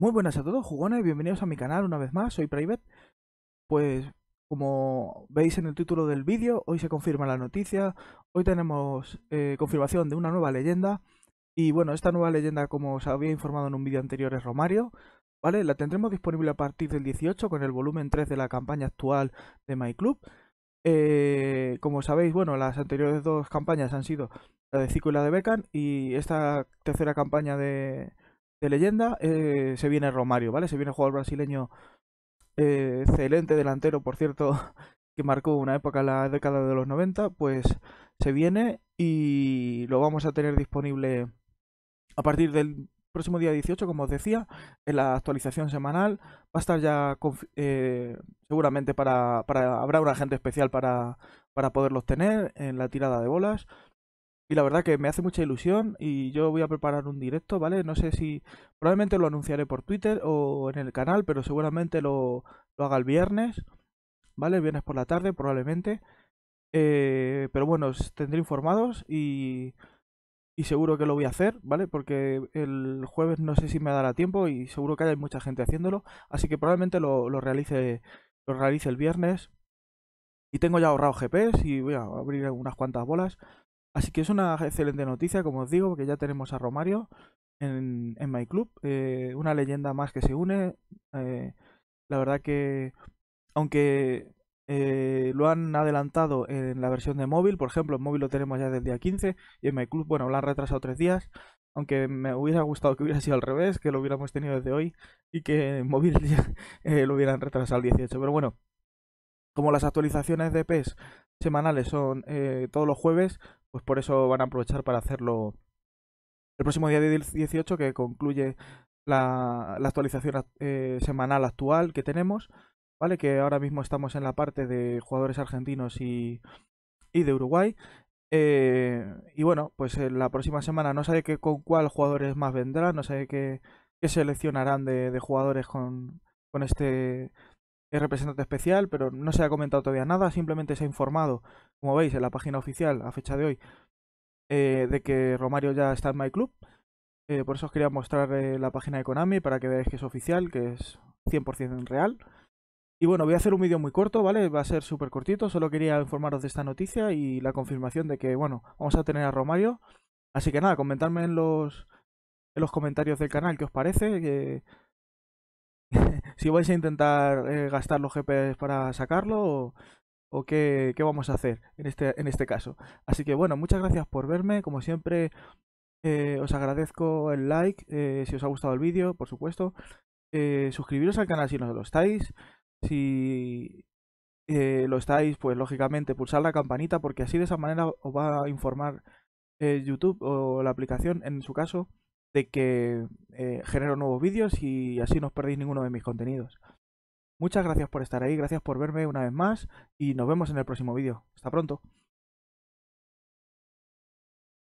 Muy buenas a todos, jugones, bienvenidos a mi canal una vez más, soy Private. Pues como veis en el título del vídeo, hoy se confirma la noticia, hoy tenemos eh, confirmación de una nueva leyenda. Y bueno, esta nueva leyenda, como os había informado en un vídeo anterior, es Romario, ¿vale? La tendremos disponible a partir del 18 con el volumen 3 de la campaña actual de MyClub. Eh, como sabéis, bueno, las anteriores dos campañas han sido la de Zico y la de Becan, y esta tercera campaña de de leyenda, eh, se viene Romario, ¿vale? Se viene el jugador brasileño eh, excelente delantero, por cierto, que marcó una época en la década de los 90, pues se viene y lo vamos a tener disponible a partir del próximo día 18, como os decía, en la actualización semanal. Va a estar ya eh, seguramente para, para, Habrá un agente especial para, para poderlos tener en la tirada de bolas y la verdad que me hace mucha ilusión y yo voy a preparar un directo, ¿vale? No sé si probablemente lo anunciaré por Twitter o en el canal, pero seguramente lo, haga el viernes, ¿vale? viernes por la tarde probablemente. Eh, pero bueno, os tendré informados y, y seguro que lo voy a hacer, ¿vale? Porque el jueves no sé si me dará tiempo y seguro que hay mucha gente haciéndolo, así que probablemente lo, lo realice lo realice el viernes. Y tengo ya ahorrado GPS y voy a abrir unas cuantas bolas. Así que es una excelente noticia, como os digo, porque ya tenemos a Romario en, MyClub, Club, eh, una leyenda más que se une. Eh, la verdad que, aunque eh, lo han adelantado en la versión de móvil, por ejemplo, en móvil lo tenemos ya desde el día 15 y en My Club, bueno, lo han retrasado tres días. Aunque me hubiera gustado que hubiera sido al revés, que lo hubiéramos tenido desde hoy y que en móvil lo hubieran retrasado al 18. Pero bueno, como las actualizaciones de PES semanales, son eh, todos los jueves, pues por eso van a aprovechar para hacerlo el próximo día 18 que concluye la, actualización eh, semanal actual que tenemos, ¿vale? Que ahora mismo estamos en la parte de jugadores argentinos y, y de Uruguay. Eh, y bueno, pues la próxima semana no sé qué, con cuál jugadores más vendrán, no sé qué, seleccionarán de, de jugadores con, con este es representante especial, pero no se ha comentado todavía nada, simplemente se ha informado, como veis en la página oficial a fecha de hoy, eh, de que Romario ya está en MyClub. Club. Eh, por eso os quería mostrar eh, la página de Konami para que veáis que es oficial, que es 100% real. Y bueno, voy a hacer un vídeo muy corto, ¿vale? Va a ser súper cortito, solo quería informaros de esta noticia y la confirmación de que, bueno, vamos a tener a Romario. Así que nada, comentadme en los, en los comentarios del canal qué os parece, que si vais a intentar eh, gastar los GPS para sacarlo o, qué, qué, vamos a hacer en este, en este caso. Así que bueno, muchas gracias por verme, como siempre eh, os agradezco el like, eh, si os ha gustado el vídeo, por supuesto, suscribiros al canal si no lo estáis, si lo estáis, pues lógicamente pulsar la campanita porque así de esa manera os va a informar YouTube o la aplicación en su caso de que eh, genero nuevos vídeos y así no os perdéis ninguno de mis contenidos. Muchas gracias por estar ahí, gracias por verme una vez más y nos vemos en el próximo vídeo. Hasta pronto.